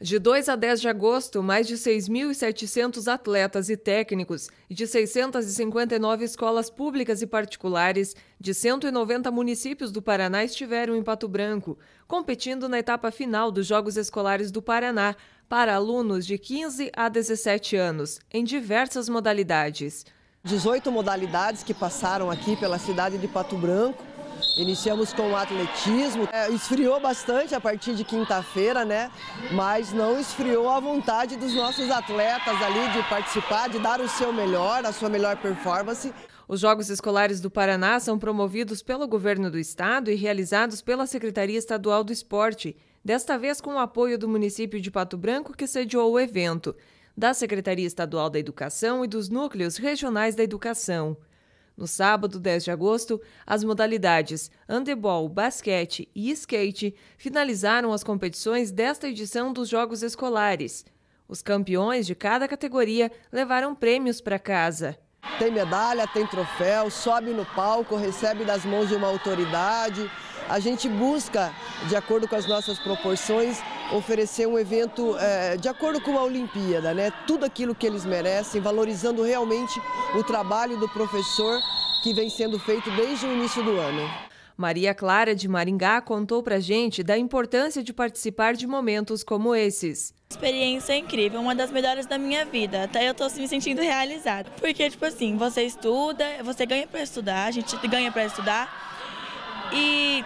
De 2 a 10 de agosto, mais de 6.700 atletas e técnicos de 659 escolas públicas e particulares de 190 municípios do Paraná estiveram em Pato Branco, competindo na etapa final dos Jogos Escolares do Paraná para alunos de 15 a 17 anos, em diversas modalidades. 18 modalidades que passaram aqui pela cidade de Pato Branco Iniciamos com o atletismo, é, esfriou bastante a partir de quinta-feira, né? Mas não esfriou a vontade dos nossos atletas ali de participar, de dar o seu melhor, a sua melhor performance. Os Jogos Escolares do Paraná são promovidos pelo governo do estado e realizados pela Secretaria Estadual do Esporte, desta vez com o apoio do município de Pato Branco, que sediou o evento, da Secretaria Estadual da Educação e dos núcleos regionais da educação. No sábado, 10 de agosto, as modalidades handebol, basquete e skate finalizaram as competições desta edição dos Jogos Escolares. Os campeões de cada categoria levaram prêmios para casa. Tem medalha, tem troféu, sobe no palco, recebe das mãos de uma autoridade a gente busca, de acordo com as nossas proporções, oferecer um evento é, de acordo com a Olimpíada, né? Tudo aquilo que eles merecem, valorizando realmente o trabalho do professor que vem sendo feito desde o início do ano. Maria Clara de Maringá contou pra gente da importância de participar de momentos como esses. Experiência é incrível, uma das melhores da minha vida. Até eu tô assim, me sentindo realizada. Porque, tipo assim, você estuda, você ganha para estudar, a gente ganha para estudar. E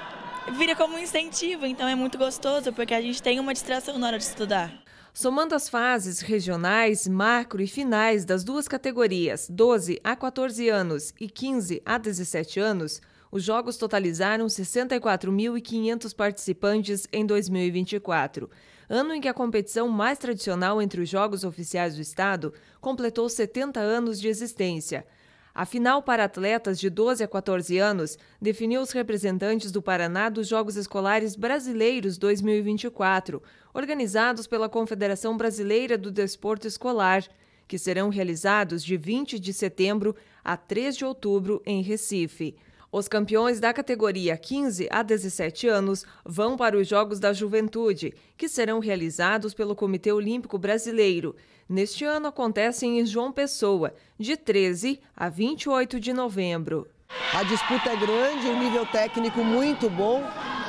vira como um incentivo, então é muito gostoso, porque a gente tem uma distração na hora de estudar. Somando as fases regionais, macro e finais das duas categorias, 12 a 14 anos e 15 a 17 anos, os jogos totalizaram 64.500 participantes em 2024, ano em que a competição mais tradicional entre os jogos oficiais do estado completou 70 anos de existência. A final para atletas de 12 a 14 anos definiu os representantes do Paraná dos Jogos Escolares Brasileiros 2024, organizados pela Confederação Brasileira do Desporto Escolar, que serão realizados de 20 de setembro a 3 de outubro em Recife. Os campeões da categoria 15 a 17 anos vão para os Jogos da Juventude, que serão realizados pelo Comitê Olímpico Brasileiro. Neste ano acontecem em João Pessoa, de 13 a 28 de novembro. A disputa é grande, o um nível técnico muito bom.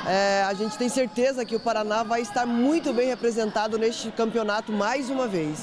É, a gente tem certeza que o Paraná vai estar muito bem representado neste campeonato mais uma vez.